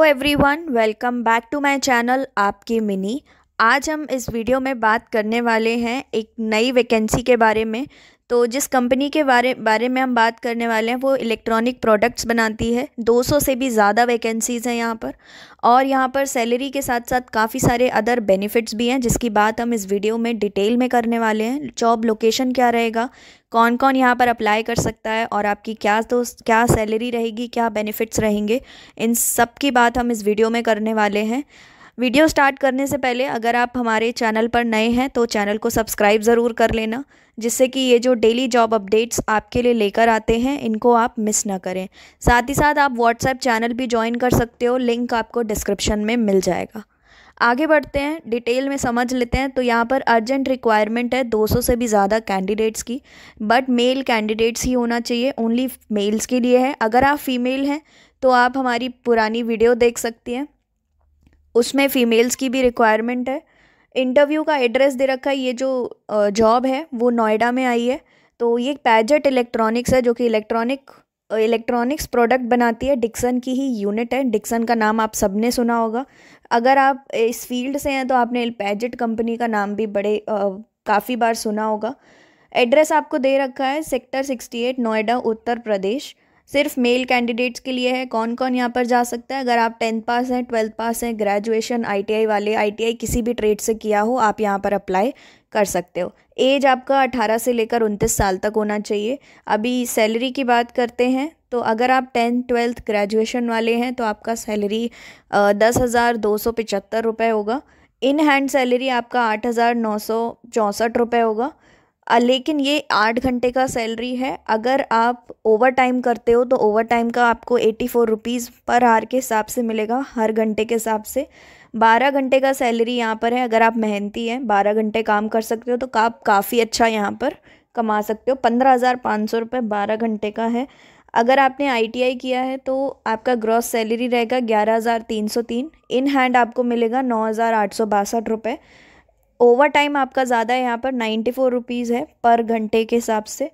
hello everyone welcome back to my channel आपकी मिनी आज हम इस वीडियो में बात करने वाले हैं एक नई वैकेंसी के बारे में तो जिस कंपनी के बारे बारे में हम बात करने वाले हैं वो इलेक्ट्रॉनिक प्रोडक्ट्स बनाती है 200 से भी ज़्यादा वैकेंसीज़ हैं यहाँ पर और यहाँ पर सैलरी के साथ साथ काफ़ी सारे अदर बेनिफिट्स भी हैं जिसकी बात हम इस वीडियो में डिटेल में करने वाले हैं जॉब लोकेशन क्या रहेगा कौन कौन यहाँ पर अप्लाई कर सकता है और आपकी क्या तो क्या सैलरी रहेगी क्या बेनिफिट्स रहेंगे इन सब की बात हम इस वीडियो में करने वाले हैं वीडियो स्टार्ट करने से पहले अगर आप हमारे चैनल पर नए हैं तो चैनल को सब्सक्राइब ज़रूर कर लेना जिससे कि ये जो डेली जॉब अपडेट्स आपके लिए लेकर आते हैं इनको आप मिस ना करें साथ ही साथ आप व्हाट्सएप चैनल भी ज्वाइन कर सकते हो लिंक आपको डिस्क्रिप्शन में मिल जाएगा आगे बढ़ते हैं डिटेल में समझ लेते हैं तो यहाँ पर अर्जेंट रिक्वायरमेंट है 200 से भी ज़्यादा कैंडिडेट्स की बट मेल कैंडिडेट्स ही होना चाहिए ओनली मेल्स के लिए है अगर आप फीमेल हैं तो आप हमारी पुरानी वीडियो देख सकती हैं उसमें फ़ीमेल्स की भी रिक्वायरमेंट है इंटरव्यू का एड्रेस दे रखा है ये जो जॉब है वो नोएडा में आई है तो ये पैजेट इलेक्ट्रॉनिक्स है जो कि इलेक्ट्रॉनिक इलेक्ट्रॉनिक्स प्रोडक्ट बनाती है डिक्सन की ही यूनिट है डिक्सन का नाम आप सबने सुना होगा अगर आप इस फील्ड से हैं तो आपने पैजेट कंपनी का नाम भी बड़े काफ़ी बार सुना होगा एड्रेस आपको दे रखा है sector sixty eight Noida Uttar Pradesh सिर्फ मेल कैंडिडेट्स के लिए है कौन कौन यहाँ पर जा सकता है अगर आप टेंथ पास हैं ट्वेल्थ पास हैं ग्रेजुएशन आईटीआई वाले आईटीआई किसी भी ट्रेड से किया हो आप यहाँ पर अप्लाई कर सकते हो एज आपका 18 से लेकर उनतीस साल तक होना चाहिए अभी सैलरी की बात करते हैं तो अगर आप टेंथ ट्वेल्थ ग्रेजुएशन वाले हैं तो आपका सैलरी दस हज़ार दो सौ रुपये होगा इन हैंड सैलरी आपका आठ हज़ार नौ सौ चौंसठ रुपये होगा लेकिन ये आठ घंटे का सैलरी है अगर आप ओवर टाइम करते हो तो ओवर टाइम का आपको eighty four rupees per hour के हिसाब से मिलेगा हर घंटे के हिसाब से बारह घंटे का सैलरी यहाँ पर है अगर आप मेहनती हैं बारह घंटे काम कर सकते हो तो आप काफ़ी अच्छा यहाँ पर कमा सकते हो पंद्रह हज़ार पाँच सौ रुपये बारह घंटे का है अगर आपने आईटीआई किया है तो आपका ग्रॉस सैलरी रहेगा ग्यारह हज़ार तीन सौ तीन इन हैंड आपको मिलेगा नौ हज़ार आठ सौ बासठ रुपये ओवर टाइम आपका ज़्यादा यहाँ पर नाइन्टी फोर रुपीज़ है पर घंटे के हिसाब से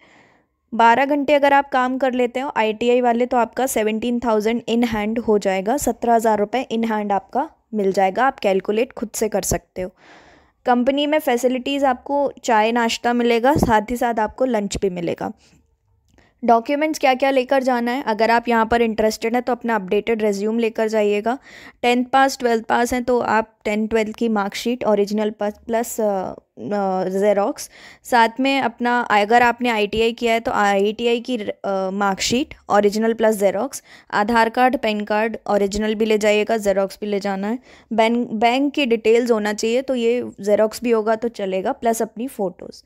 बारह घंटे अगर आप काम कर लेते हो आईटीआई वाले तो आपका सेवेंटीन थाउजेंड इन हैंड हो जाएगा सत्रह हज़ार रुपये इन हैंड आपका मिल जाएगा आप कैलकुलेट खुद से कर सकते हो कंपनी में फैसिलिटीज़ आपको चाय नाश्ता मिलेगा साथ ही साथ आपको लंच भी मिलेगा डॉक्यूमेंट्स क्या क्या लेकर जाना है अगर आप यहाँ पर इंटरेस्टेड हैं तो अपना अपडेटेड रेज्यूम लेकर जाइएगा टेंथ पास ट्वेल्थ पास हैं तो आप टेंथ ट्वेल्थ की मार्कशीट ओरिजिनल प्लस जेरोक्स साथ में अपना अगर आपने आईटीआई किया है तो आईटीआई की marksheet original plus xerox Aadhaar card PAN card original भी ले जाइएगा जेरोक्स भी ले जाना है बैंक बैंक की डिटेल्स होना चाहिए तो ये जेरोक्स भी होगा तो चलेगा प्लस अपनी फ़ोटोज़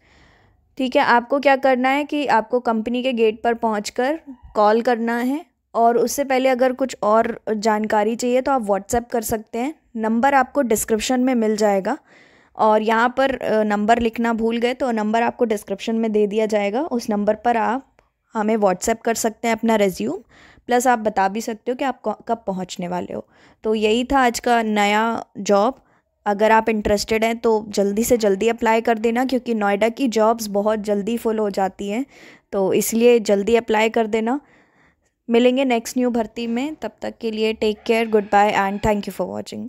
ठीक है आपको क्या करना है कि आपको कंपनी के गेट पर कर कॉल करना है और उससे पहले अगर कुछ और जानकारी चाहिए तो आप व्हाट्सएप कर सकते हैं नंबर आपको डिस्क्रिप्शन में मिल जाएगा और यहाँ पर नंबर लिखना भूल गए तो नंबर आपको डिस्क्रिप्शन में दे दिया जाएगा उस नंबर पर आप हमें व्हाट्सएप कर सकते हैं अपना रेज्यूम प्लस आप बता भी सकते हो कि आप कब पहुँचने वाले हो तो यही था आज का नया जॉब अगर आप इंटरेस्टेड हैं तो जल्दी से जल्दी अप्लाई कर देना क्योंकि नोएडा की जॉब्स बहुत जल्दी फुल हो जाती हैं तो इसलिए जल्दी अप्लाई कर देना मिलेंगे नेक्स्ट न्यू भर्ती में तब तक के लिए take care goodbye and thank you for watching